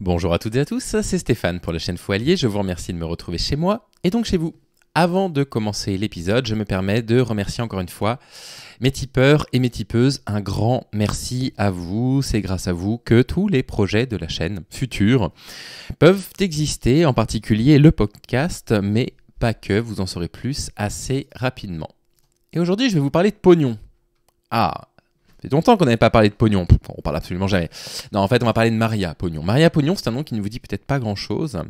Bonjour à toutes et à tous, c'est Stéphane pour la chaîne Foualier, Je vous remercie de me retrouver chez moi et donc chez vous. Avant de commencer l'épisode, je me permets de remercier encore une fois mes tipeurs et mes tipeuses. Un grand merci à vous. C'est grâce à vous que tous les projets de la chaîne future peuvent exister, en particulier le podcast, mais pas que. Vous en saurez plus assez rapidement. Et aujourd'hui, je vais vous parler de pognon. Ah, c'est longtemps qu'on n'avait pas parlé de pognon. On parle absolument jamais. Non, en fait, on va parler de Maria Pognon. Maria Pognon, c'est un nom qui ne vous dit peut-être pas grand-chose.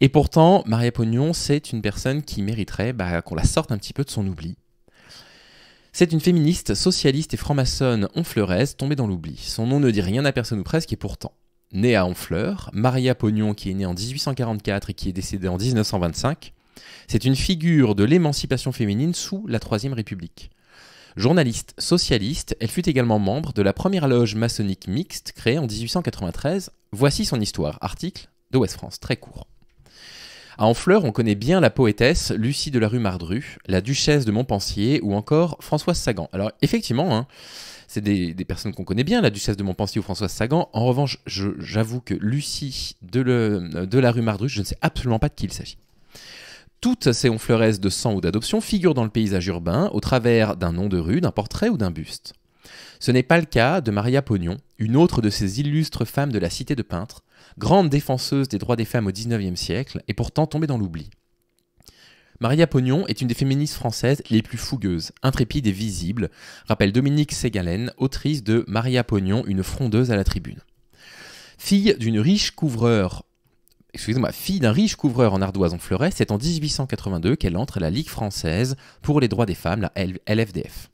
Et pourtant, Maria Pognon, c'est une personne qui mériterait bah, qu'on la sorte un petit peu de son oubli. C'est une féministe, socialiste et franc-maçonne honfleuraise tombée dans l'oubli. Son nom ne dit rien à personne ou presque, et pourtant. Née à Honfleur, Maria Pognon, qui est née en 1844 et qui est décédée en 1925, c'est une figure de l'émancipation féminine sous la Troisième République. Journaliste socialiste, elle fut également membre de la première loge maçonnique mixte créée en 1893. Voici son histoire, article de West France, très court. À Enfleur, on connaît bien la poétesse Lucie de la rue Mardru, la duchesse de Montpensier ou encore Françoise Sagan. Alors effectivement, hein, c'est des, personnes qu'on connaît bien, la duchesse de Montpensier ou Françoise Sagan. En revanche, j'avoue que Lucie de, de la rue Mardru, je ne sais absolument pas de qui il s'agit. Toutes ces honfleuraises de sang ou d'adoption figurent dans le paysage urbain au travers d'un nom de rue, d'un portrait ou d'un buste. Ce n'est pas le cas de Maria Pognon, une autre de ces illustres femmes de la cité de peintres, grande défenseuse des droits des femmes au XIXe siècle et pourtant tombée dans l'oubli. Maria Pognon est une des féministes françaises les plus fougueuses, intrépides et visibles, rappelle Dominique Ségalen, autrice de Maria Pognon, une frondeuse à la tribune. Fille d'une riche couvreur excusez-moi, fille d'un riche couvreur en ardoise en fleuret, c'est en 1882 qu'elle entre à la Ligue française pour les droits des femmes, la LFDF.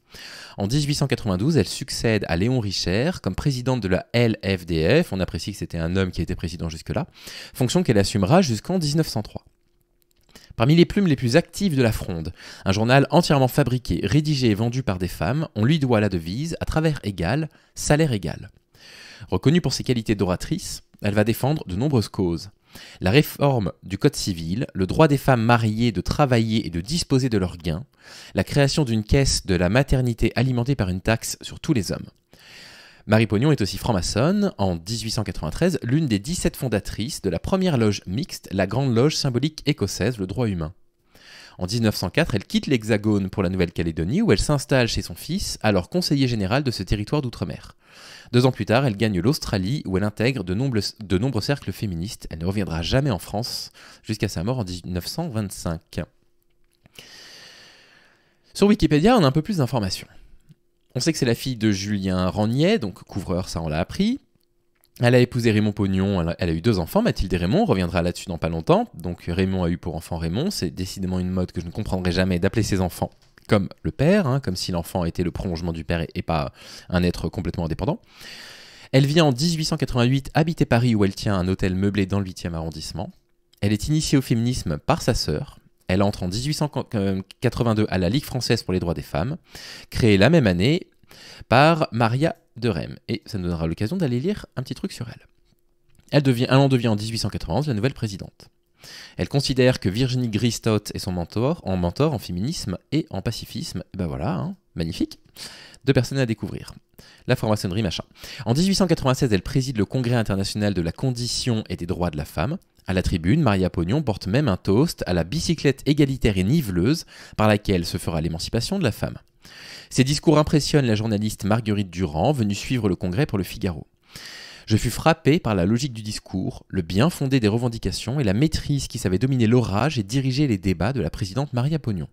En 1892, elle succède à Léon Richer comme présidente de la LFDF. On apprécie que c'était un homme qui était président jusque-là, fonction qu'elle assumera jusqu'en 1903. Parmi les plumes les plus actives de la Fronde, un journal entièrement fabriqué, rédigé et vendu par des femmes, on lui doit la devise à travers égal, salaire égal. Reconnue pour ses qualités d'oratrice, elle va défendre de nombreuses causes la réforme du Code civil, le droit des femmes mariées de travailler et de disposer de leurs gains, la création d'une caisse de la maternité alimentée par une taxe sur tous les hommes. Marie Pognon est aussi franc-maçonne, en 1893, l'une des 17 fondatrices de la première loge mixte, la Grande Loge symbolique écossaise, le droit humain. En 1904, elle quitte l'Hexagone pour la Nouvelle-Calédonie où elle s'installe chez son fils, alors conseiller général de ce territoire d'outre-mer. Deux ans plus tard, elle gagne l'Australie où elle intègre de nombreux, cercles féministes. Elle ne reviendra jamais en France jusqu'à sa mort en 1925. Sur Wikipédia, on a un peu plus d'informations. On sait que c'est la fille de Julien Ragnier, donc couvreur, ça on l'a appris. Elle a épousé Raymond Pognon, elle a, eu deux enfants, Mathilde et Raymond, on reviendra là-dessus dans pas longtemps. Donc Raymond a eu pour enfant Raymond, c'est décidément une mode que je ne comprendrai jamais d'appeler ses enfants comme le père, hein, comme si l'enfant était le prolongement du père et, pas un être complètement indépendant. Elle vient en 1888 habiter Paris où elle tient un hôtel meublé dans le 8e arrondissement. Elle est initiée au féminisme par sa sœur. Elle entre en 1882 à la Ligue française pour les droits des femmes, créée la même année par Maria de Rem, et ça nous donnera l'occasion d'aller lire un petit truc sur elle. Elle devient, en devient en 1891 la nouvelle présidente. Elle considère que Virginie Gristot est son mentor, en mentor en féminisme et en pacifisme. ben voilà, hein, magnifique. Deux personnes à découvrir. La franc-maçonnerie, machin. En 1896, elle préside le Congrès international de la condition et des droits de la femme. À la tribune, Maria Pognon porte même un toast à la bicyclette égalitaire et niveleuse par laquelle se fera l'émancipation de la femme. Ces discours impressionnent la journaliste Marguerite Durand, venue suivre le congrès pour le Figaro. Je fus frappé par la logique du discours, le bien fondé des revendications et la maîtrise qui savait dominer l'orage et diriger les débats de la présidente Maria Pognon.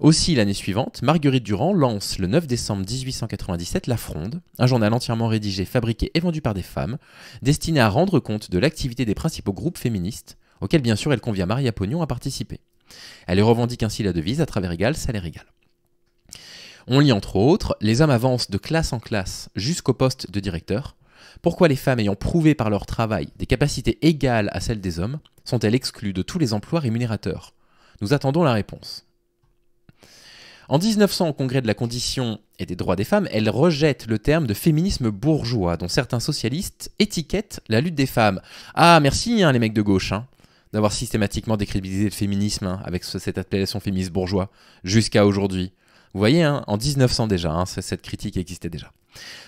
Aussi, l'année suivante, Marguerite Durand lance le 9 décembre 1897 La Fronde, un journal entièrement rédigé, fabriqué et vendu par des femmes, destiné à rendre compte de l'activité des principaux groupes féministes, auxquels bien sûr elle convient Maria Pognon à participer. Elle revendique ainsi la devise à travers égal, salaire égal. On lit entre autres Les hommes avancent de classe en classe jusqu'au poste de directeur. Pourquoi les femmes ayant prouvé par leur travail des capacités égales à celles des hommes sont-elles exclues de tous les emplois rémunérateurs Nous attendons la réponse. En 1900, au Congrès de la Condition et des droits des femmes, elle rejette le terme de féminisme bourgeois, dont certains socialistes étiquettent la lutte des femmes. Ah, merci hein, les mecs de gauche, hein, d'avoir systématiquement décrédibilisé le féminisme hein, avec cette appellation féministe bourgeois jusqu'à aujourd'hui. Vous voyez, en 1900 déjà, cette critique existait déjà.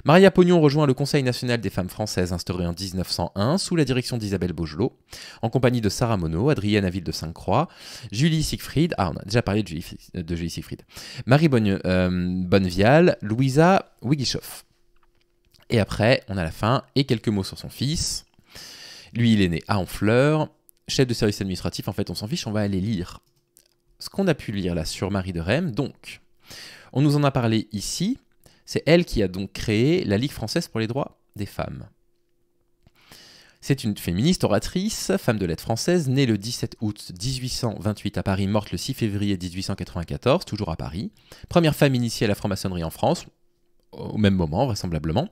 Maria Pognon rejoint le Conseil national des femmes françaises instauré en 1901 sous la direction d'Isabelle Beaugelot, en compagnie de Sarah Monod, Adrienne Ville de Sainte-Croix, Julie Siegfried, ah on a déjà parlé de Julie, Siegfried, Marie euh, Bonnevial, Louisa Wigishoff. Et après, on a la fin et quelques mots sur son fils. Lui, il est né à Honfleur, chef de service administratif, en fait on s'en fiche, on va aller lire ce qu'on a pu lire là sur Marie de Rheim donc... On nous en a parlé ici, c'est elle qui a donc créé la Ligue française pour les droits des femmes. C'est une féministe oratrice, femme de lettres française, née le 17 août 1828 à Paris, morte le 6 février 1894, toujours à Paris. Première femme initiée à la franc-maçonnerie en France, au même moment vraisemblablement.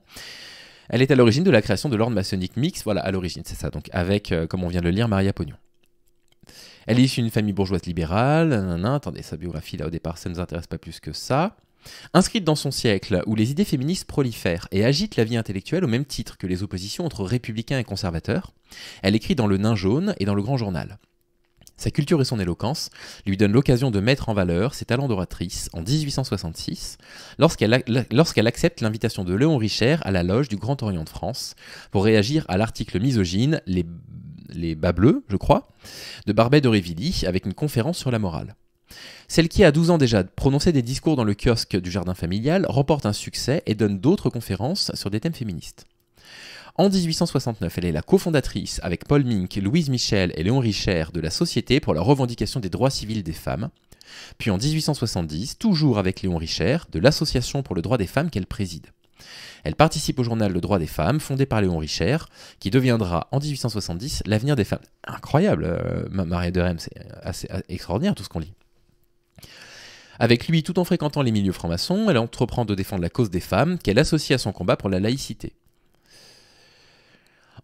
Elle est à l'origine de la création de l'ordre maçonnique mixte, voilà, à l'origine, c'est ça, donc avec, euh, comme on vient de le lire, Maria Pognon. Elle est issue d'une famille bourgeoise libérale, nanana, attendez, sa biographie là au départ, ça ne nous intéresse pas plus que ça. Inscrite dans son siècle, où les idées féministes prolifèrent et agitent la vie intellectuelle au même titre que les oppositions entre républicains et conservateurs, elle écrit dans Le Nain jaune et dans Le Grand Journal. Sa culture et son éloquence lui donnent l'occasion de mettre en valeur ses talents d'oratrice en 1866, lorsqu'elle accepte l'invitation de Léon Richer à la loge du Grand Orient de France pour réagir à l'article misogyne Les, Bas Bleus, je crois, de Barbet d'Aurevilly avec une conférence sur la morale. Celle qui, a 12 ans déjà, prononçait des discours dans le kiosque du jardin familial, remporte un succès et donne d'autres conférences sur des thèmes féministes. En 1869, elle est la cofondatrice avec Paul Mink, Louise Michel et Léon Richer de la Société pour la revendication des droits civils des femmes. Puis en 1870, toujours avec Léon Richer, de l'Association pour le droit des femmes qu'elle préside. Elle participe au journal Le droit des femmes, fondé par Léon Richer, qui deviendra en 1870 l'avenir des femmes. Incroyable, euh, Marie de Rem, c'est assez euh, extraordinaire tout ce qu'on lit. Avec lui, tout en fréquentant les milieux francs-maçons, elle entreprend de défendre la cause des femmes, qu'elle associe à son combat pour la laïcité.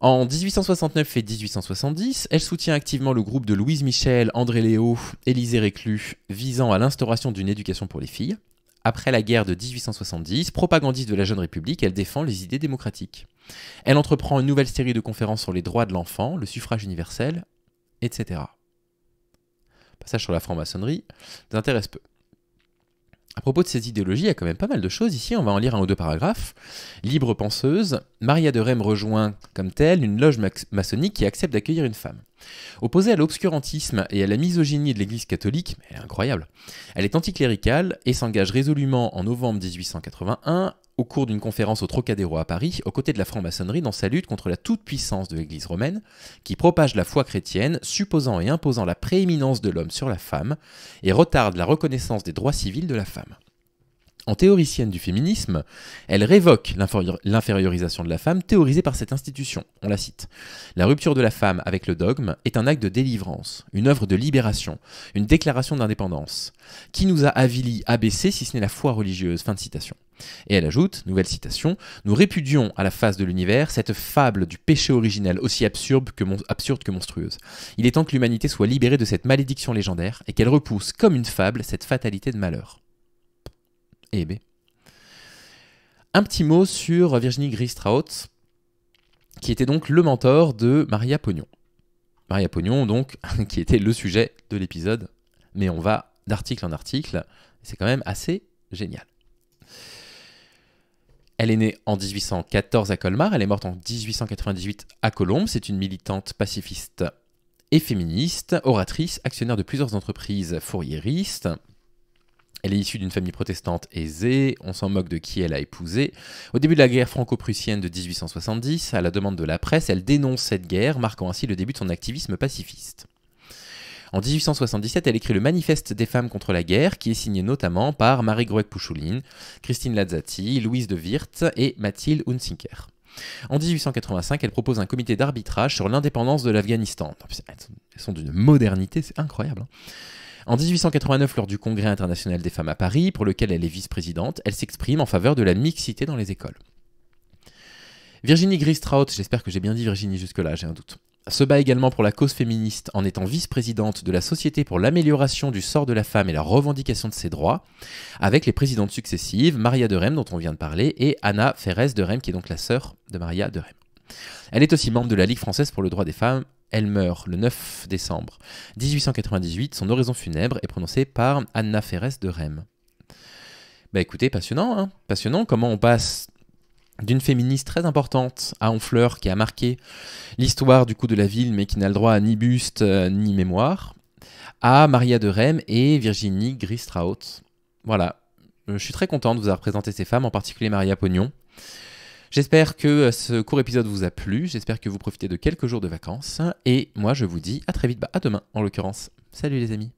En 1869 et 1870, elle soutient activement le groupe de Louise Michel, André Léo, Élisée Réclus, visant à l'instauration d'une éducation pour les filles. Après la guerre de 1870, propagandiste de la Jeune République, elle défend les idées démocratiques. Elle entreprend une nouvelle série de conférences sur les droits de l'enfant, le suffrage universel, etc. Passage sur la franc-maçonnerie d'intéresse intéresse peu. À propos de ces idéologies, il y a quand même pas mal de choses ici, on va en lire un ou deux paragraphes. Libre penseuse, Maria de Rem rejoint comme telle une loge maçonnique qui accepte d'accueillir une femme. Opposée à l'obscurantisme et à la misogynie de l'Église catholique, elle est incroyable, elle est anticléricale et s'engage résolument en novembre 1881 au cours d'une conférence au Trocadéro à Paris, aux côtés de la franc-maçonnerie dans sa lutte contre la toute-puissance de l'Église romaine, qui propage la foi chrétienne, supposant et imposant la prééminence de l'homme sur la femme, et retarde la reconnaissance des droits civils de la femme. En théoricienne du féminisme, elle révoque l'infériorisation de la femme théorisée par cette institution. On la cite. La rupture de la femme avec le dogme est un acte de délivrance, une œuvre de libération, une déclaration d'indépendance. Qui nous a avili, abaissés si ce n'est la foi religieuse Fin de citation. Et elle ajoute, nouvelle citation, Nous répudions à la face de l'univers cette fable du péché originel aussi absurde que monstrueuse. Il est temps que l'humanité soit libérée de cette malédiction légendaire et qu'elle repousse comme une fable cette fatalité de malheur. Un petit mot sur Virginie Gristraut, qui était donc le mentor de Maria Pognon. Maria Pognon, donc, qui était le sujet de l'épisode, mais on va d'article en article, c'est quand même assez génial. Elle est née en 1814 à Colmar, elle est morte en 1898 à Colombes, c'est une militante pacifiste et féministe, oratrice, actionnaire de plusieurs entreprises fourriéristes. Elle est issue d'une famille protestante aisée, on s'en moque de qui elle a épousé. Au début de la guerre franco-prussienne de 1870, à la demande de la presse, elle dénonce cette guerre, marquant ainsi le début de son activisme pacifiste. En 1877, elle écrit le Manifeste des femmes contre la guerre, qui est signé notamment par Marie groet pouchouline Christine Lazzati, Louise de Wirth et Mathilde Hunsinker. En 1885, elle propose un comité d'arbitrage sur l'indépendance de l'Afghanistan. Elles sont d'une modernité, c'est incroyable. Hein. En 1889, lors du Congrès international des femmes à Paris, pour lequel elle est vice-présidente, elle s'exprime en faveur de la mixité dans les écoles. Virginie Gristraut, j'espère que j'ai bien dit Virginie jusque-là, j'ai un doute, se bat également pour la cause féministe en étant vice-présidente de la Société pour l'amélioration du sort de la femme et la revendication de ses droits, avec les présidentes successives, Maria de Rem, dont on vient de parler, et Anna Ferrez de Rem, qui est donc la sœur de Maria de Rem. Elle est aussi membre de la Ligue française pour le droit des femmes elle meurt le 9 décembre 1898. Son oraison funèbre est prononcée par Anna Ferres de Rem. Bah écoutez, passionnant, hein passionnant comment on passe d'une féministe très importante à Honfleur qui a marqué l'histoire du coup de la ville mais qui n'a le droit à ni buste euh, ni mémoire, à Maria de Rem et Virginie Gristraut. Voilà, euh, je suis très content de vous avoir présenté ces femmes, en particulier Maria Pognon. J'espère que euh, ce court épisode vous a plu, j'espère que vous profitez de quelques jours de vacances, et moi je vous dis à très vite, bah à demain en l'occurrence. Salut les amis